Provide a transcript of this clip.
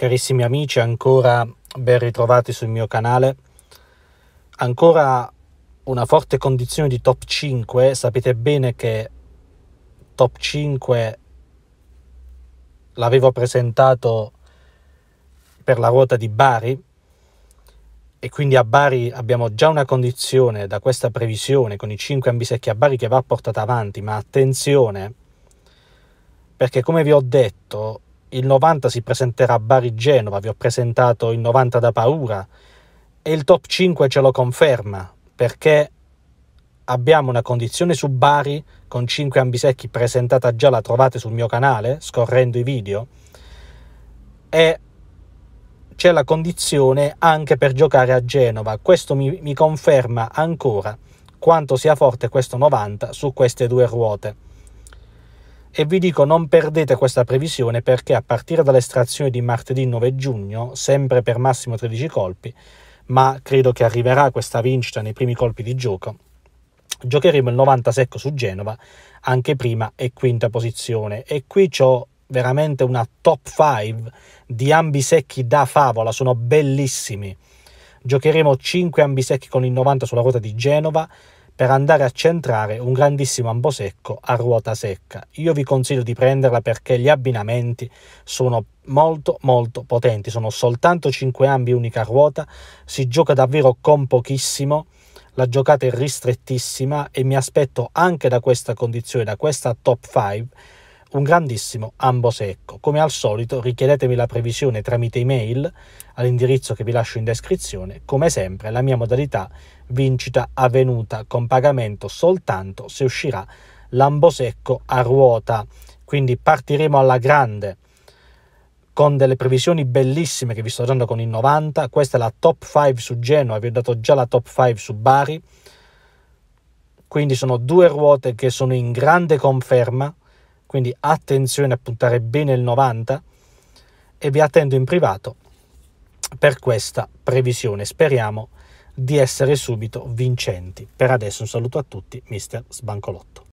Carissimi amici, ancora ben ritrovati sul mio canale. Ancora una forte condizione di top 5. Sapete bene che top 5 l'avevo presentato per la ruota di Bari e quindi a Bari abbiamo già una condizione da questa previsione con i 5 ambisecchi a Bari che va portata avanti, ma attenzione perché come vi ho detto il 90 si presenterà a Bari-Genova, vi ho presentato il 90 da paura e il top 5 ce lo conferma perché abbiamo una condizione su Bari con 5 ambisecchi presentata già, la trovate sul mio canale scorrendo i video e c'è la condizione anche per giocare a Genova. Questo mi, mi conferma ancora quanto sia forte questo 90 su queste due ruote e vi dico non perdete questa previsione perché a partire dall'estrazione di martedì 9 giugno, sempre per massimo 13 colpi, ma credo che arriverà questa vincita nei primi colpi di gioco, giocheremo il 90 secco su Genova, anche prima e quinta posizione. E qui ho veramente una top 5 di ambisecchi da favola, sono bellissimi. Giocheremo 5 ambisecchi con il 90 sulla ruota di Genova, per andare a centrare un grandissimo ambosecco a ruota secca. Io vi consiglio di prenderla perché gli abbinamenti sono molto molto potenti, sono soltanto 5 ambi unica ruota, si gioca davvero con pochissimo, la giocata è ristrettissima e mi aspetto anche da questa condizione, da questa top 5, un grandissimo ambo secco. Come al solito richiedetemi la previsione tramite email all'indirizzo che vi lascio in descrizione. Come sempre la mia modalità vincita avvenuta con pagamento soltanto se uscirà l'ambo secco a ruota. Quindi partiremo alla grande con delle previsioni bellissime che vi sto dando con il 90. Questa è la top 5 su Genoa, vi ho dato già la top 5 su Bari. Quindi sono due ruote che sono in grande conferma quindi attenzione a puntare bene il 90 e vi attendo in privato per questa previsione. Speriamo di essere subito vincenti. Per adesso un saluto a tutti, mister Sbancolotto.